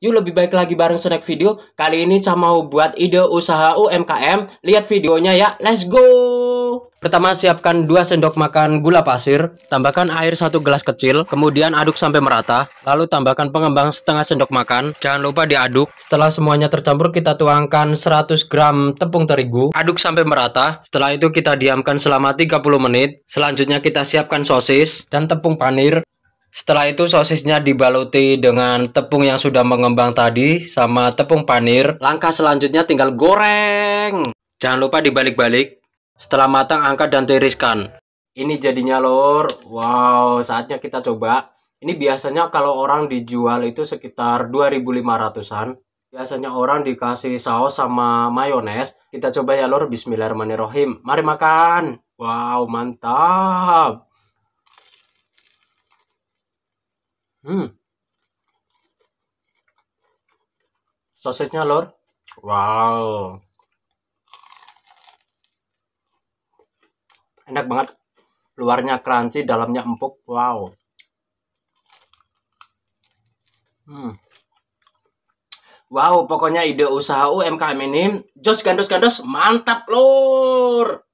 Yuk lebih baik lagi bareng Snack Video. Kali ini saya mau buat ide usaha UMKM. Lihat videonya ya. Let's go. Pertama siapkan 2 sendok makan gula pasir, tambahkan air 1 gelas kecil, kemudian aduk sampai merata, lalu tambahkan pengembang setengah sendok makan, jangan lupa diaduk. Setelah semuanya tercampur kita tuangkan 100 gram tepung terigu, aduk sampai merata, setelah itu kita diamkan selama 30 menit. Selanjutnya kita siapkan sosis dan tepung panir, setelah itu sosisnya dibaluti dengan tepung yang sudah mengembang tadi sama tepung panir. Langkah selanjutnya tinggal goreng. Jangan lupa dibalik-balik. Setelah matang angkat dan tiriskan. Ini jadinya lor. Wow, saatnya kita coba. Ini biasanya kalau orang dijual itu sekitar 2500-an. Biasanya orang dikasih saus sama mayones. Kita coba ya lor, bismillahirrahmanirrahim. Mari makan. Wow, mantap. Hmm. Sosisnya lor. Wow. Enak banget. Luarnya crunchy, dalamnya empuk. Wow. Hmm. Wow, pokoknya ide usaha UMKM ini jos gandos-gandos mantap lor.